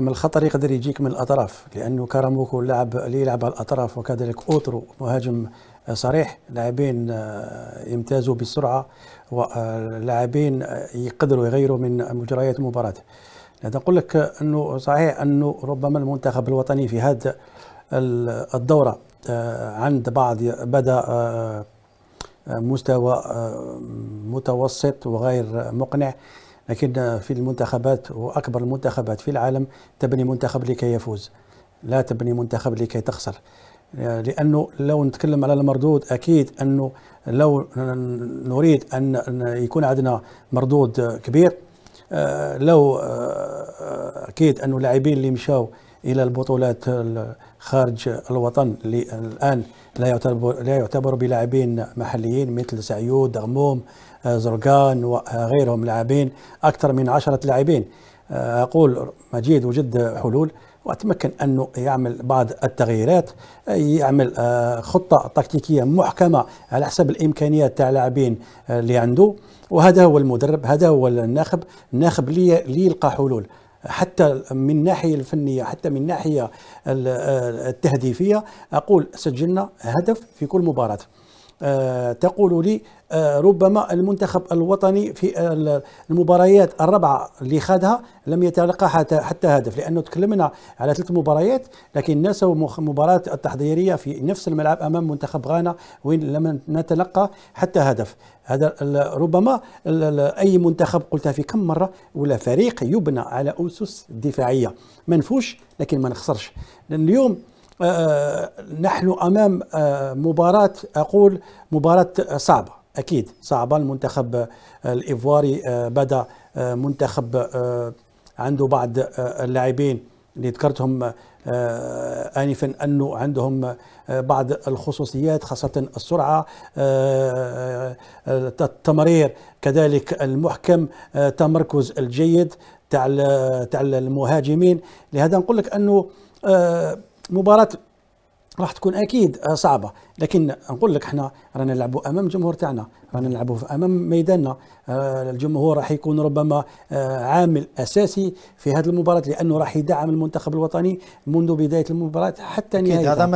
أما الخطر يقدر يجيك من الأطراف لأنه كراموكو لاعب اللي يلعب على الأطراف وكذلك أوترو مهاجم صريح لاعبين آه، يمتازوا بالسرعة ولاعبين آه، يقدروا يغيروا من مجريات المباراة هذا نقول لك أنه صحيح أنه ربما المنتخب الوطني في هذا الدورة آه، عند بعض بدأ مستوى متوسط وغير مقنع لكن في المنتخبات واكبر المنتخبات في العالم تبني منتخب لكي يفوز لا تبني منتخب لكي تخسر لانه لو نتكلم على المردود اكيد انه لو نريد ان يكون عندنا مردود كبير آه، لو آه، آه، اكيد انه اللاعبين اللي مشاو الى البطولات خارج الوطن اللي الان لا يعتبر لا يعتبر بلاعبين محليين مثل سعيود غموم آه، زرقان وغيرهم آه، لاعبين اكثر من عشرة لاعبين آه، اقول مجيد وجد حلول واتمكن انه يعمل بعض التغييرات يعمل خطه تكتيكيه محكمه على حسب الامكانيات تاع اللاعبين اللي عنده وهذا هو المدرب هذا هو الناخب الناخب اللي لي يلقى حلول حتى من ناحية الفنية حتى من ناحية التهديفية أقول سجلنا هدف في كل مباراة آه، تقول لي آه، ربما المنتخب الوطني في المباريات الرابعة اللي خادها لم يتلقى حتى, هدف لانه تكلمنا على ثلاث مباريات لكن نسوا مباراه التحضيريه في نفس الملعب امام منتخب غانا وين لم نتلقى حتى هدف هذا ربما اي منتخب قلتها في كم مره ولا فريق يبنى على اسس دفاعيه منفوش لكن ما نخسرش اليوم آه، نحن امام آه، مباراه اقول مباراه صعبه اكيد صعبه المنتخب آه، الايفواري بدا منتخب عنده بعض اللاعبين اللي ذكرتهم انفا انه عندهم بعض الخصوصيات خاصه السرعه التمرير كذلك المحكم تمركز الجيد تاع تاع المهاجمين لهذا نقول لك انه مباراه راح تكون اكيد صعبه لكن نقول لك احنا رانا نلعبوا امام الجمهور تاعنا رانا نلعبوا امام ميداننا آه، الجمهور راح يكون ربما آه، عامل اساسي في هذه المباراه لانه راح يدعم المنتخب الوطني منذ بدايه المباراه حتى نهايتها